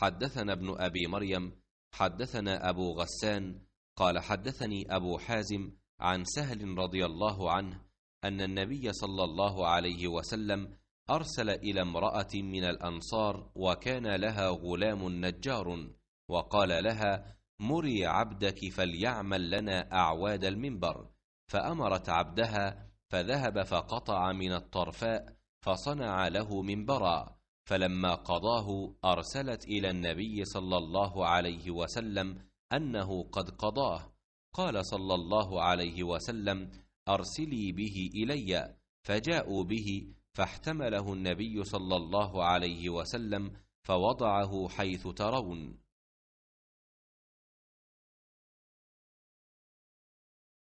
حدثنا ابن ابي مريم حدثنا ابو غسان قال حدثني ابو حازم عن سهل رضي الله عنه ان النبي صلى الله عليه وسلم ارسل الى امراه من الانصار وكان لها غلام نجار وقال لها مري عبدك فليعمل لنا اعواد المنبر فامرت عبدها فذهب فقطع من الطرفاء فصنع له منبرا فلما قضاه ارسلت الى النبي صلى الله عليه وسلم انه قد قضاه قال صلى الله عليه وسلم ارسلي به الي فجاءوا به فاحتمله النبي صلى الله عليه وسلم فوضعه حيث ترون